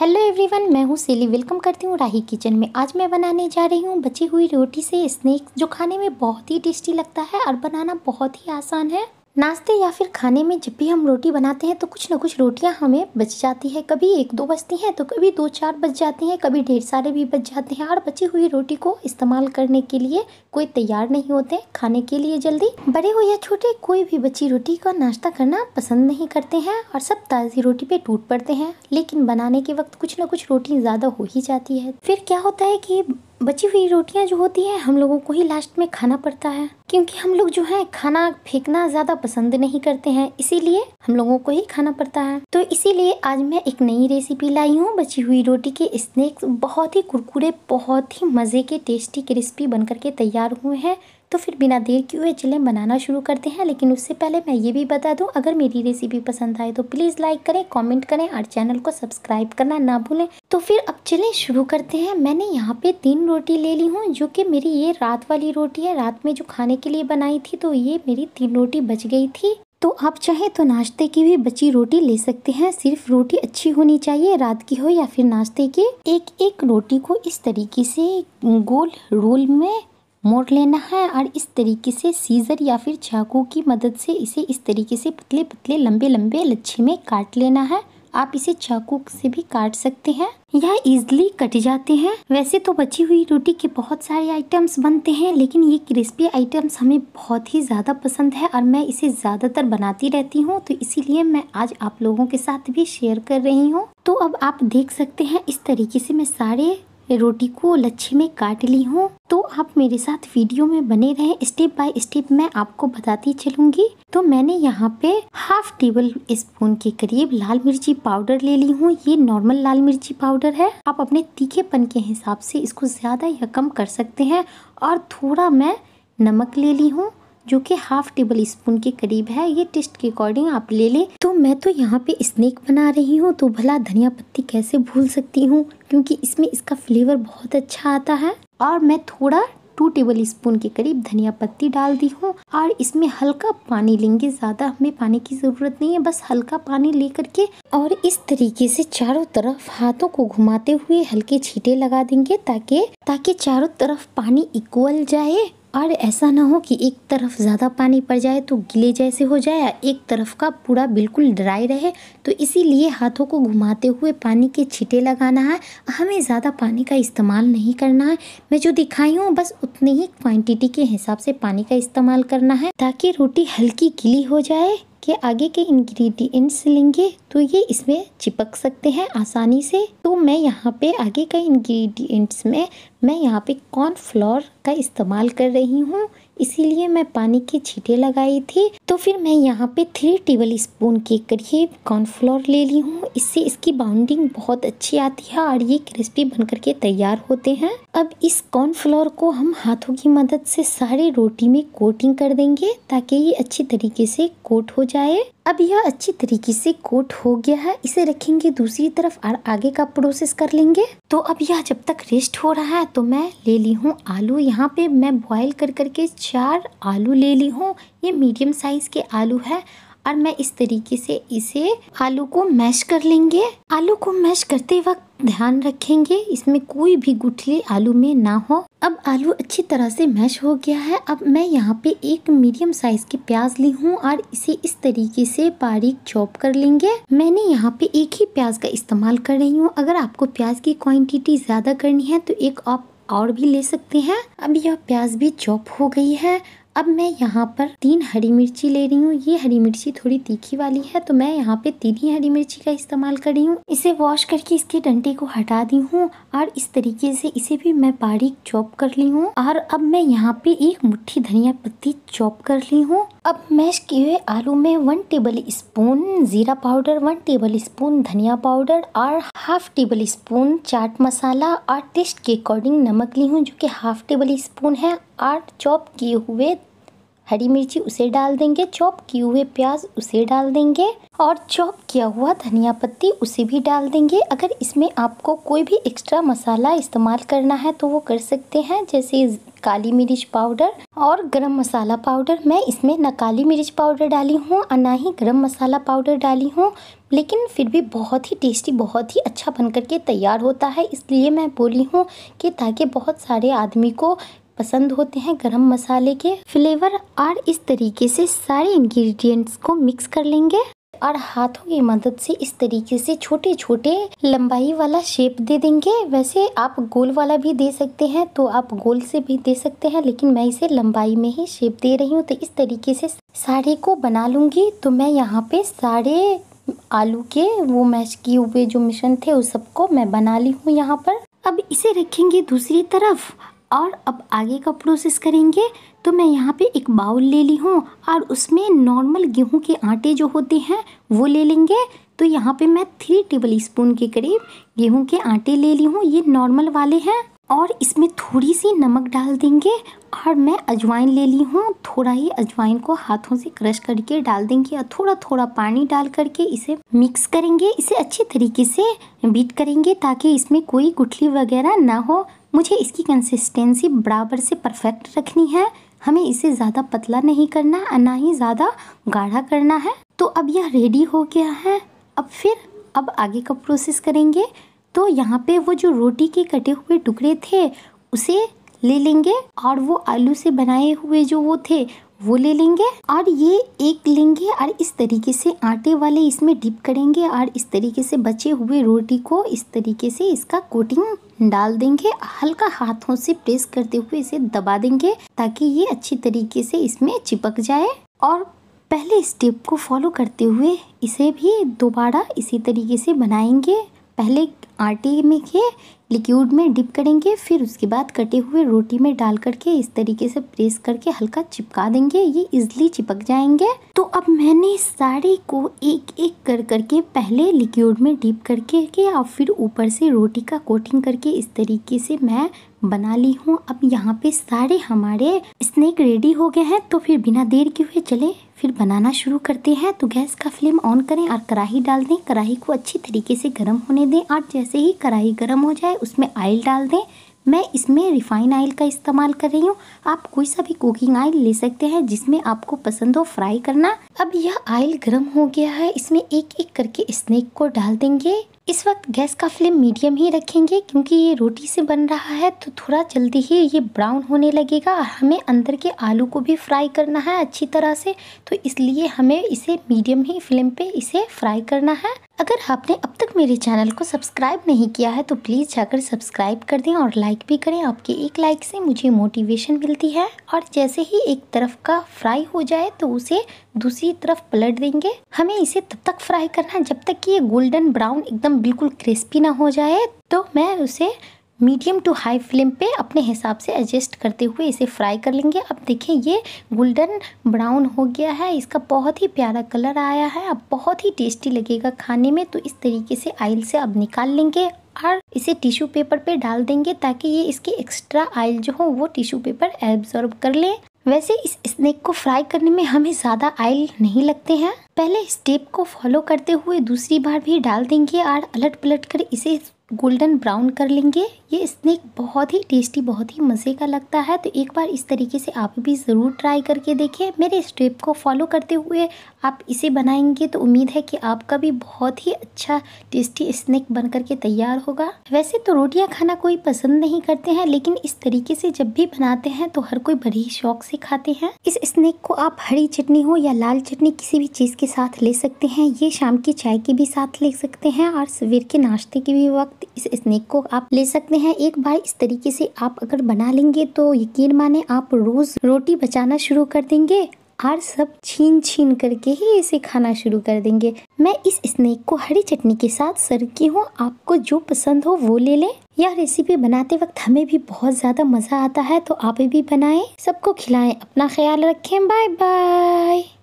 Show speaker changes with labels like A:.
A: hello everyone मैं हूँ सेली वेलकम करती हूँ राही किचन में आज मैं बनाने जा रही हूँ बची हुई रोटी से स्नैक्स जो खाने में बहुत ही टेस्टी लगता है और बनाना बहुत ही आसान है नाश्ते या फिर खाने में जब भी हम रोटी बनाते हैं तो कुछ ना कुछ रोटियां हमें बच जाती है कभी एक दो बचती हैं तो कभी दो चार बच जाते हैं कभी ढेर सारे भी बच जाते हैं और बची हुई रोटी को इस्तेमाल करने के लिए कोई तैयार नहीं होते खाने के लिए जल्दी बड़े हो या छोटे कोई भी बची रोटी का नाश्ता करना पसंद नहीं करते हैं और सब ताज़ी रोटी पे टूट पड़ते हैं लेकिन बनाने के वक्त कुछ ना कुछ रोटी ज़्यादा हो ही जाती है फिर क्या होता है कि बची हुई रोटियां जो होती है हम लोगों को ही लास्ट में खाना पड़ता है क्योंकि हम लोग जो है खाना फेंकना ज़्यादा पसंद नहीं करते हैं इसीलिए हम लोगों को ही खाना पड़ता है तो इसीलिए आज मैं एक नई रेसिपी लाई हूँ बची हुई रोटी के स्नैक्स बहुत ही कुरकुरे बहुत ही मज़े के टेस्टी क्रिस्पी बन करके तैयार हुए हैं तो फिर बिना देर किए चलें बनाना शुरू करते हैं लेकिन उससे पहले मैं ये भी बता दूं अगर मेरी रेसिपी पसंद आए तो प्लीज़ लाइक करें कमेंट करें और चैनल को सब्सक्राइब करना ना भूलें तो फिर अब चलें शुरू करते हैं मैंने यहाँ पे तीन रोटी ले ली हूँ जो कि मेरी ये रात वाली रोटी है रात में जो खाने के लिए बनाई थी तो ये मेरी तीन रोटी बच गई थी तो आप चाहे तो नाश्ते की भी बची रोटी ले सकते हैं सिर्फ रोटी अच्छी होनी चाहिए रात की हो या फिर नाश्ते की एक एक रोटी को इस तरीके से गोल रोल में मोड़ लेना है और इस तरीके से सीज़र या फिर चाकू की मदद से इसे इस तरीके से पतले पतले लंबे लंबे लच्छे में काट लेना है आप इसे चाकू से भी काट सकते हैं यह इजिली कट जाते हैं वैसे तो बची हुई रोटी के बहुत सारे आइटम्स बनते हैं लेकिन ये क्रिस्पी आइटम्स हमें बहुत ही ज़्यादा पसंद है और मैं इसे ज़्यादातर बनाती रहती हूँ तो इसीलिए मैं आज आप लोगों के साथ भी शेयर कर रही हूँ तो अब आप देख सकते हैं इस तरीके से मैं सारे रोटी को लच्छे में काट ली हूँ तो आप मेरे साथ वीडियो में बने रहें स्टेप बाय स्टेप मैं आपको बताती चलूंगी तो मैंने यहाँ पे हाफ टेबल स्पून के करीब लाल मिर्ची पाउडर ले ली हूँ ये नॉर्मल लाल मिर्ची पाउडर है आप अपने तीखेपन के हिसाब से इसको ज़्यादा या कम कर सकते हैं और थोड़ा मैं नमक ले ली हूँ जो कि हाफ टेबल स्पून के करीब है ये टेस्ट के अकॉर्डिंग आप ले लें तो मैं तो यहाँ पे स्नैक बना रही हूँ तो भला धनिया पत्ती कैसे भूल सकती हूँ क्योंकि इसमें इसका फ्लेवर बहुत अच्छा आता है और मैं थोड़ा टू टेबल स्पून के करीब धनिया पत्ती डाल दी हूँ और इसमें हल्का पानी लेंगे ज़्यादा हमें पानी की ज़रूरत नहीं है बस हल्का पानी लेकर के और इस तरीके से चारों तरफ हाथों को घुमाते हुए हल्के छीटे लगा देंगे ताकि ताकि चारों तरफ पानी इक्वल जाए और ऐसा ना हो कि एक तरफ ज़्यादा पानी पड़ जाए तो गिले जैसे हो जाए एक तरफ का पूरा बिल्कुल ड्राई रहे तो इसीलिए हाथों को घुमाते हुए पानी के छीटे लगाना है हमें ज़्यादा पानी का इस्तेमाल नहीं करना है मैं जो दिखाई हूँ बस उतनी ही क्वांटिटी के हिसाब से पानी का इस्तेमाल करना है ताकि रोटी हल्की गिली हो जाए के आगे के इंग्रेडिएंट्स लेंगे तो ये इसमें चिपक सकते हैं आसानी से तो मैं यहाँ पे आगे का इंग्रेडिएंट्स में मैं यहाँ पे कॉर्न फ्लोर का इस्तेमाल कर रही हूँ इसीलिए मैं पानी की छीटे लगाई थी तो फिर मैं यहाँ पे थ्री टेबल स्पून के करीब कॉर्नफ्लोर ले ली हूँ इससे इसकी बाउंडिंग बहुत अच्छी आती है और ये क्रिस्पी बनकर के तैयार होते हैं अब इस कॉर्नफ्लोर को हम हाथों की मदद से सारे रोटी में कोटिंग कर देंगे ताकि ये अच्छी तरीके से कोट हो जाए अब यह अच्छी तरीके से कोट हो गया है इसे रखेंगे दूसरी तरफ और आगे का प्रोसेस कर लेंगे तो अब यह जब तक रेस्ट हो रहा है तो मैं ले ली हूँ आलू यहाँ पे मैं बॉईल कर करके चार आलू ले ली हूँ ये मीडियम साइज़ के आलू है और मैं इस तरीके से इसे आलू को मैश कर लेंगे आलू को मैश करते वक्त ध्यान रखेंगे इसमें कोई भी गुठली आलू में ना हो अब आलू अच्छी तरह से मैश हो गया है अब मैं यहाँ पे एक मीडियम साइज की प्याज ली हूँ और इसे इस तरीके से बारीक चॉप कर लेंगे मैंने यहाँ पे एक ही प्याज का इस्तेमाल कर रही हूँ अगर आपको प्याज की क्वांटिटी ज़्यादा करनी है तो एक आप और भी ले सकते हैं अब यह प्याज भी चॉप हो गई है अब मैं यहाँ पर तीन हरी मिर्ची ले रही हूँ ये हरी मिर्ची थोड़ी तीखी वाली है तो मैं यहाँ पे तीन ही हरी मिर्ची का इस्तेमाल कर रही हूँ इसे वॉश करके इसके डंटे को हटा दी हूँ और इस तरीके से इसे भी मैं बारीक चॉप कर ली हूँ और अब मैं यहाँ पे एक मुट्ठी धनिया पत्ती चॉप कर ली हूँ अब मैश किए हुए आलू में वन टेबल स्पून जीरा पाउडर वन टेबल स्पून धनिया पाउडर और half tablespoon chaat masala और टेस्ट के अकॉर्डिंग नमक ली हूँ जो कि हाफ टेबल स्पून है और चॉप किए हुए हरी मिर्ची उसे डाल देंगे चॉप किए हुए प्याज उसे डाल देंगे और चॉप किया हुआ धनिया पत्ती उसे भी डाल देंगे अगर इसमें आपको कोई भी एक्स्ट्रा मसाला इस्तेमाल करना है तो वो कर सकते हैं जैसे काली मिर्च पाउडर और गरम मसाला पाउडर मैं इसमें ना काली मिर्च पाउडर डाली हूँ और ना ही गरम मसाला पाउडर डाली हूँ लेकिन फिर भी बहुत ही टेस्टी बहुत ही अच्छा बन करके तैयार होता है इसलिए मैं बोली हूँ कि ताकि बहुत सारे आदमी को पसंद होते हैं गरम मसाले के फ्लेवर और इस तरीके से सारे इंग्रेडिएंट्स को मिक्स कर लेंगे और हाथों की मदद से इस तरीके से छोटे छोटे लंबाई वाला शेप दे देंगे वैसे आप गोल वाला भी दे सकते हैं तो आप गोल से भी दे सकते हैं लेकिन मैं इसे लंबाई में ही शेप दे रही हूँ तो इस तरीके से सारे को बना लूँगी तो मैं यहाँ पे सारे आलू के वो मैश किए हुए जो मिशन थे उस सबको मैं बना ली हूँ यहाँ पर अब इसे रखेंगे दूसरी तरफ और अब आगे का प्रोसेस करेंगे तो मैं यहाँ पे एक बाउल ले ली हूँ और उसमें नॉर्मल गेहूँ के आटे जो होते हैं वो ले लेंगे तो यहाँ पे मैं थ्री टेबल स्पून के करीब गेहूँ के आटे ले ली हूँ ये नॉर्मल वाले हैं और इसमें थोड़ी सी नमक डाल देंगे और मैं अजवाइन ले ली हूँ थोड़ा ही अजवाइन को हाथों से क्रश करके डाल देंगे और थोड़ा थोड़ा पानी डाल करके इसे मिक्स करेंगे इसे अच्छे तरीके से बीट करेंगे ताकि इसमें कोई गुठली वगैरह ना हो मुझे इसकी कंसिस्टेंसी बराबर से परफेक्ट रखनी है हमें इसे ज़्यादा पतला नहीं करना है ना ही ज़्यादा गाढ़ा करना है तो अब यह रेडी हो गया है अब फिर अब आगे का प्रोसेस करेंगे तो यहाँ पे वो जो रोटी के कटे हुए टुकड़े थे उसे ले लेंगे और वो आलू से बनाए हुए जो वो थे वो ले लेंगे और ये एक लेंगे और इस तरीके से आटे वाले इसमें डिप करेंगे और इस तरीके से बचे हुए रोटी को इस तरीके से इसका कोटिंग डाल देंगे हल्का हाथों से प्रेस करते हुए इसे दबा देंगे ताकि ये अच्छी तरीके से इसमें चिपक जाए और पहले स्टेप को फॉलो करते हुए इसे भी दोबारा इसी तरीके से बनाएंगे पहले आटे में के लिक्विड में डिप करेंगे फिर उसके बाद कटे हुए रोटी में डाल करके इस तरीके से प्रेस करके हल्का चिपका देंगे ये इजली चिपक जाएंगे तो अब मैंने साड़ी को एक एक कर करके पहले लिक्विड में डिप करके या और फिर ऊपर से रोटी का कोटिंग करके इस तरीके से मैं बना ली हूँ अब यहाँ पे सारे हमारे स्नैक रेडी हो गए हैं तो फिर बिना देर के हुए चले फिर बनाना शुरू करते हैं तो गैस का फ्लेम ऑन करें और कढ़ाई डाल दें कढ़ाई को अच्छी तरीके से गर्म होने दें और जैसे ही कढ़ाई गर्म हो जाए उसमें ऑयल डाल दें मैं इसमें रिफाइन ऑयल का इस्तेमाल कर रही हूँ आप कोई सा भी कुकिंग ऑयल ले सकते हैं जिसमें आपको पसंद हो फ्राई करना अब यह ऑयल गर्म हो गया है इसमें एक एक करके स्नेक को डाल देंगे इस वक्त गैस का फ्लेम मीडियम ही रखेंगे क्योंकि ये रोटी से बन रहा है तो थोड़ा जल्दी ही ये ब्राउन होने लगेगा और हमें अंदर के आलू को भी फ्राई करना है अच्छी तरह से तो इसलिए हमें इसे मीडियम ही फ्लेम पे इसे फ्राई करना है अगर आपने अब तक मेरे चैनल को सब्सक्राइब नहीं किया है तो प्लीज़ जाकर सब्सक्राइब कर दें और लाइक भी करें आपके एक लाइक से मुझे मोटिवेशन मिलती है और जैसे ही एक तरफ का फ्राई हो जाए तो उसे दूसरी तरफ पलट देंगे हमें इसे तब तक फ्राई करना है जब तक कि ये गोल्डन ब्राउन एकदम बिल्कुल क्रिस्पी ना हो जाए तो मैं उसे मीडियम टू हाई फ्लेम पे अपने हिसाब से एडजस्ट करते हुए इसे फ्राई कर लेंगे अब देखिए ये गोल्डन ब्राउन हो गया है इसका बहुत ही प्यारा कलर आया है अब बहुत ही टेस्टी लगेगा खाने में तो इस तरीके से आयल से अब निकाल लेंगे और इसे टिश्यू पेपर पे डाल देंगे ताकि ये इसकी एक्स्ट्रा आयल जो हो वो टिश्यू पेपर एब्जॉर्ब कर ले वैसे इस स्नेक को फ्राई करने में हमें ज़्यादा आयल नहीं लगते हैं पहले स्टेप को फॉलो करते हुए दूसरी बार भी डाल देंगे और अलट पलट कर इसे गोल्डन ब्राउन कर लेंगे ये स्नैक बहुत ही टेस्टी बहुत ही मज़े का लगता है तो एक बार इस तरीके से आप भी ज़रूर ट्राई करके देखें मेरे स्टेप को फॉलो करते हुए आप इसे बनाएंगे तो उम्मीद है कि आपका भी बहुत ही अच्छा टेस्टी स्नैक बन करके तैयार होगा वैसे तो रोटियां खाना कोई पसंद नहीं करते हैं लेकिन इस तरीके से जब भी बनाते हैं तो हर कोई बड़े ही शौक से खाते हैं इस स्नैक को आप हरी चटनी हो या लाल चटनी किसी भी चीज़ के साथ ले सकते हैं ये शाम की चाय के भी साथ ले सकते हैं और सवेर के नाश्ते के भी वक्त इस स्नैक को आप ले सकते हैं एक बार इस तरीके से आप अगर बना लेंगे तो यकीन माने आप रोज रोटी बचाना शुरू कर देंगे और सब छीन छीन करके ही इसे खाना शुरू कर देंगे मैं इस स्नैक को हरी चटनी के साथ सर्व की हूँ आपको जो पसंद हो वो ले लें यह रेसिपी बनाते वक्त हमें भी बहुत ज़्यादा मज़ा आता है तो आप भी बनाएं सबको खिलाएं अपना ख्याल रखें बाय बाय